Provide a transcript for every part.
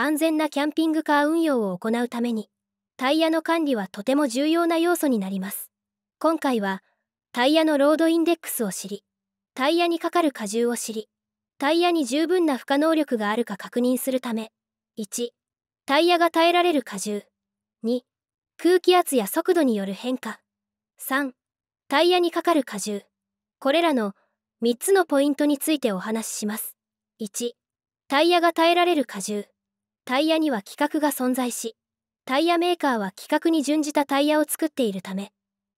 安全なキャンピングカー運用を行うためにタイヤの管理はとても重要な要素になります今回はタイヤのロードインデックスを知りタイヤにかかる荷重を知りタイヤに十分な負荷能力があるか確認するため1タイヤが耐えられる荷重2空気圧や速度による変化3タイヤにかかる荷重これらの3つのポイントについてお話しします1タイヤが耐えられる荷重タイヤには規格が存在しタイヤメーカーは規格に準じたタイヤを作っているため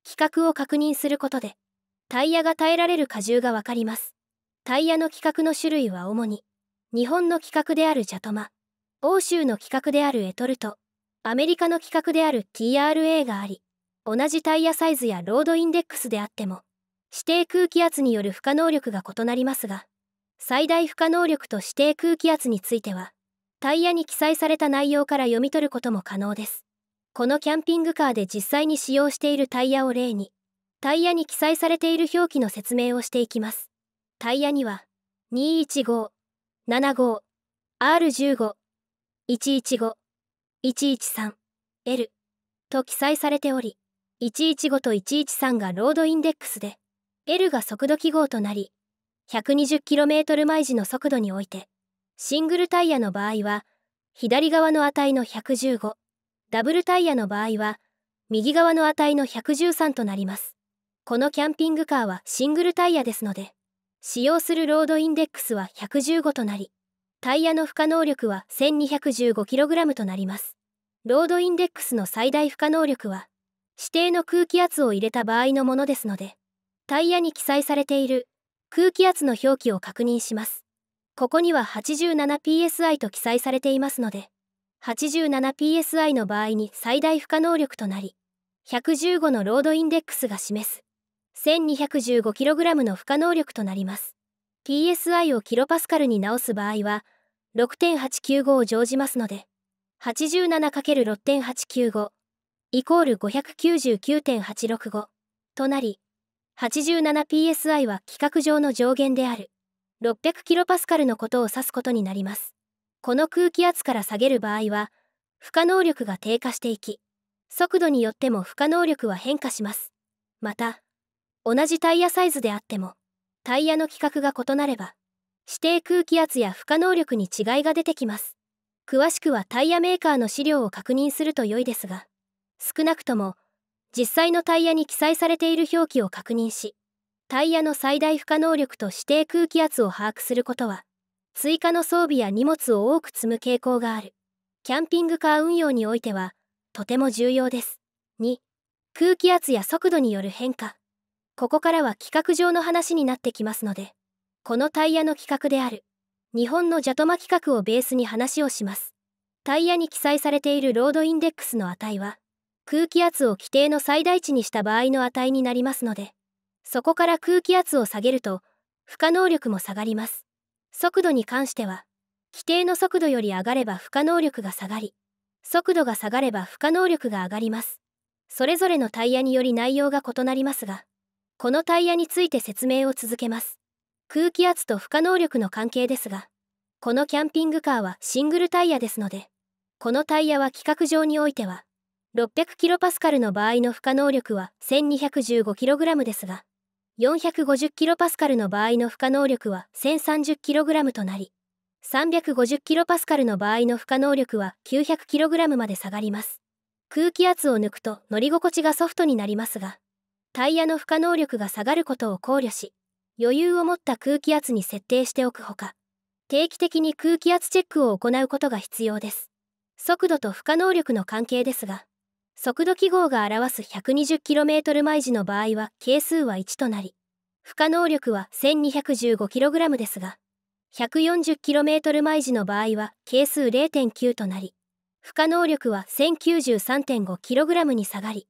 規格を確認することでタイヤが耐えられる荷重がわかりますタイヤの規格の種類は主に日本の規格であるジャトマ欧州の規格であるエトルトアメリカの規格である TRA があり同じタイヤサイズやロードインデックスであっても指定空気圧による負荷能力が異なりますが最大負荷能力と指定空気圧についてはタイヤに記載された内容から読み取ることも可能です。このキャンピングカーで実際に使用しているタイヤを例に、タイヤに記載されている表記の説明をしていきます。タイヤには、215、75、R15、115、113、L と記載されており、115と113がロードインデックスで、L が速度記号となり、120km 毎時の速度において、シングルタイヤの場合は左側の値の115ダブルタイヤの場合は右側の値の113となりますこのキャンピングカーはシングルタイヤですので使用するロードインデックスは115となりタイヤの負荷能力は 1215kg となりますロードインデックスの最大負荷能力は指定の空気圧を入れた場合のものですのでタイヤに記載されている空気圧の表記を確認しますここには 87psi と記載されていますので 87psi の場合に最大負荷能力となり115のロードインデックスが示す 1215kg の負荷能力となります psi をキロパスカルに直す場合は6.895を乗じますので 87×6.895 イコール599.865となり 87psi は規格上の上限である6 0 0スカルのことを指すことになります。この空気圧から下げる場合は、負荷能力が低下していき、速度によっても負荷能力は変化します。また、同じタイヤサイズであっても、タイヤの規格が異なれば、指定空気圧や負荷能力に違いが出てきます。詳しくはタイヤメーカーの資料を確認すると良いですが、少なくとも、実際のタイヤに記載されている表記を確認し、タイヤの最大負荷能力と指定空気圧を把握することは追加の装備や荷物を多く積む傾向があるキャンピングカー運用においてはとても重要です2空気圧や速度による変化ここからは規格上の話になってきますのでこのタイヤの規格である日本のジャトマ規格をベースに話をしますタイヤに記載されているロードインデックスの値は空気圧を規定の最大値にした場合の値になりますのでそこから空気圧を下げると負荷能力も下がります速度に関しては規定の速度より上がれば負荷能力が下がり速度が下がれば負荷能力が上がりますそれぞれのタイヤにより内容が異なりますがこのタイヤについて説明を続けます空気圧と負荷能力の関係ですがこのキャンピングカーはシングルタイヤですのでこのタイヤは規格上においては 600kPa の場合の負荷能力は 1215kg ですが 450kPa の場合の負荷能力は 1030kg となり 350kPa の場合の負荷能力は 900kg まで下がります空気圧を抜くと乗り心地がソフトになりますがタイヤの負荷能力が下がることを考慮し余裕を持った空気圧に設定しておくほか定期的に空気圧チェックを行うことが必要です速度と負荷能力の関係ですが速度記号が表す 120km 毎時の場合は係数は1となり、負荷能力は 1215kg ですが、140km 毎時の場合は係数0.9となり、負荷能力は 1093.5kg に下がり、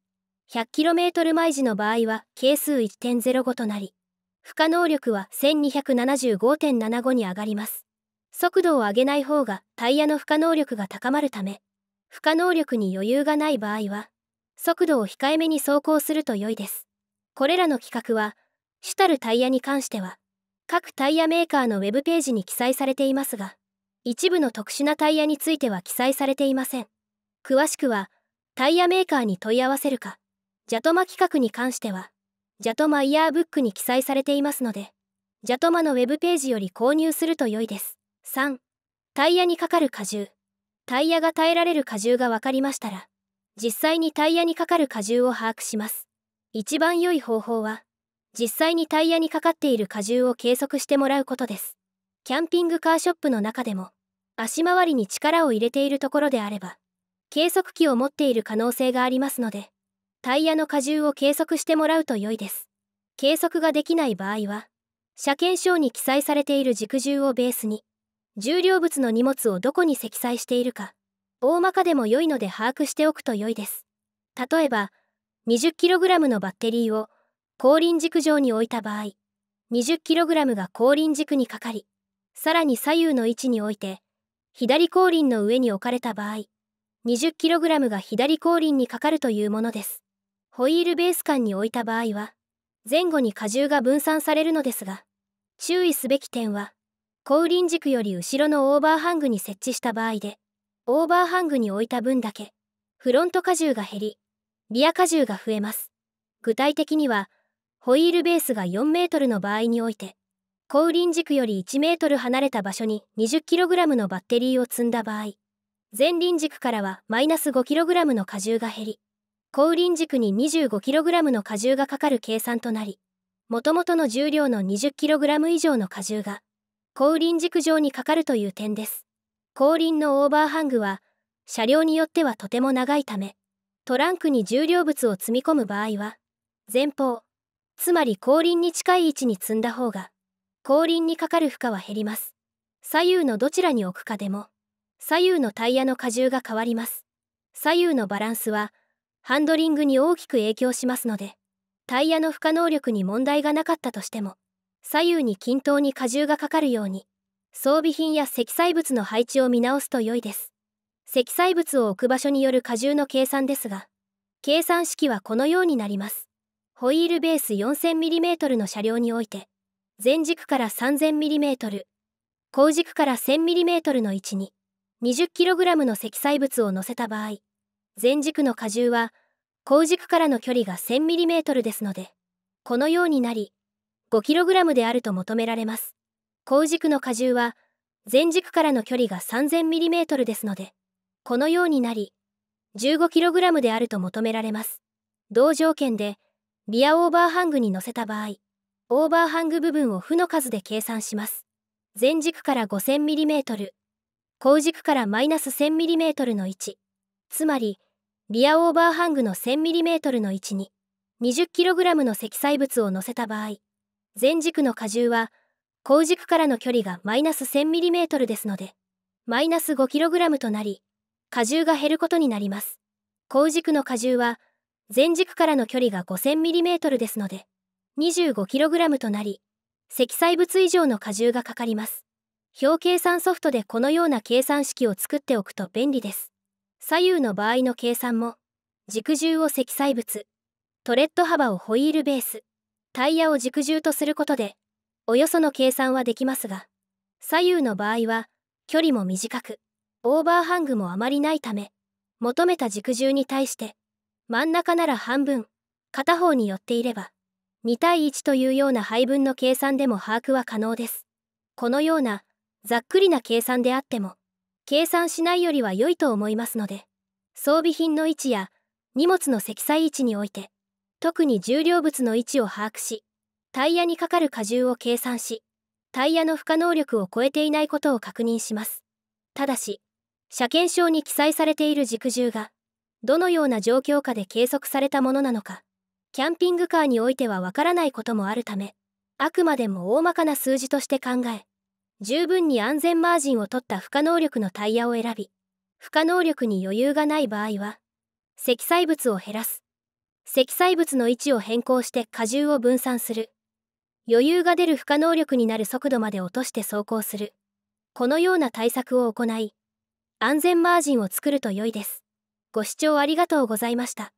100km 毎時の場合は係数1.05となり、負荷能力は1275.75に上がります。速度を上げない方がタイヤの負荷能力が高まるため、不可能力に余裕がない場合は、速度を控えめに走行すると良いです。これらの企画は、主たるタイヤに関しては、各タイヤメーカーのウェブページに記載されていますが、一部の特殊なタイヤについては記載されていません。詳しくは、タイヤメーカーに問い合わせるか、ジャトマ企画に関しては、ジャトマイヤーブックに記載されていますので、ジャトマのウェブページより購入すると良いです。3. タイヤにかかる荷重。タイヤが耐えられる荷重が分かりましたら実際にタイヤにかかる荷重を把握します一番良い方法は実際にタイヤにかかっている荷重を計測してもらうことですキャンピングカーショップの中でも足回りに力を入れているところであれば計測器を持っている可能性がありますのでタイヤの荷重を計測してもらうと良いです計測ができない場合は車検証に記載されている軸重をベースに重量物の荷物をどこに積載しているか大まかでも良いので把握しておくと良いです例えば 20kg のバッテリーを後輪軸上に置いた場合 20kg が後輪軸にかかりさらに左右の位置に置いて左後輪の上に置かれた場合 20kg が左後輪にかかるというものですホイールベース間に置いた場合は前後に荷重が分散されるのですが注意すべき点は後輪軸より後ろのオーバーハングに設置した場合でオーバーハングに置いた分だけフロント荷重が減りリア荷重が増えます具体的にはホイールベースが4メートルの場合において後輪軸より1メートル離れた場所に 20kg のバッテリーを積んだ場合前輪軸からはマイナス 5kg の荷重が減り後輪軸に 25kg の荷重がかかる計算となりもともとの重量の 20kg 以上の荷重が後輪軸上にかかるという点です。後輪のオーバーハングは、車両によってはとても長いため、トランクに重量物を積み込む場合は、前方、つまり後輪に近い位置に積んだ方が、後輪にかかる負荷は減ります。左右のどちらに置くかでも、左右のタイヤの荷重が変わります。左右のバランスは、ハンドリングに大きく影響しますので、タイヤの負荷能力に問題がなかったとしても、左右に均等に荷重がかかるように装備品や積載物の配置を見直すと良いです積載物を置く場所による荷重の計算ですが計算式はこのようになりますホイールベース 4000mm の車両において前軸から 3000mm 後軸から 1000mm の位置に 20kg の積載物を乗せた場合前軸の荷重は後軸からの距離が 1000mm ですのでこのようになり 5kg であると求められます。後軸の荷重は前軸からの距離が 3000mm ですので、このようになり、15kg であると求められます。同条件で、リアオーバーハングに乗せた場合、オーバーハング部分を負の数で計算します。前軸から 5000mm、後軸からマイナス 1000mm の位置、つまり、リアオーバーハングの 1000mm の位置に、20kg の積載物を乗せた場合、全軸の荷重は後軸からの距離がマイナス 1000mm ですのでマイナス 5kg となり荷重が減ることになります後軸の荷重は前軸からの距離が 5000mm ですので 25kg となり積載物以上の荷重がかかります表計算ソフトでこのような計算式を作っておくと便利です左右の場合の計算も軸重を積載物トレッド幅をホイールベースタイヤを軸重とすることでおよその計算はできますが左右の場合は距離も短くオーバーハングもあまりないため求めた軸重に対して真ん中なら半分片方に寄っていれば2対1というような配分の計算でも把握は可能です。このようなざっくりな計算であっても計算しないよりは良いと思いますので装備品の位置や荷物の積載位置において特に重量物の位置を把握しタイヤにかかる荷重を計算しタイヤの負荷能力を超えていないことを確認しますただし車検証に記載されている軸重がどのような状況下で計測されたものなのかキャンピングカーにおいてはわからないこともあるためあくまでも大まかな数字として考え十分に安全マージンを取った負荷能力のタイヤを選び負荷能力に余裕がない場合は積載物を減らす積載物の位置を変更して荷重を分散する余裕が出る負荷能力になる速度まで落として走行するこのような対策を行い安全マージンを作ると良いですご視聴ありがとうございました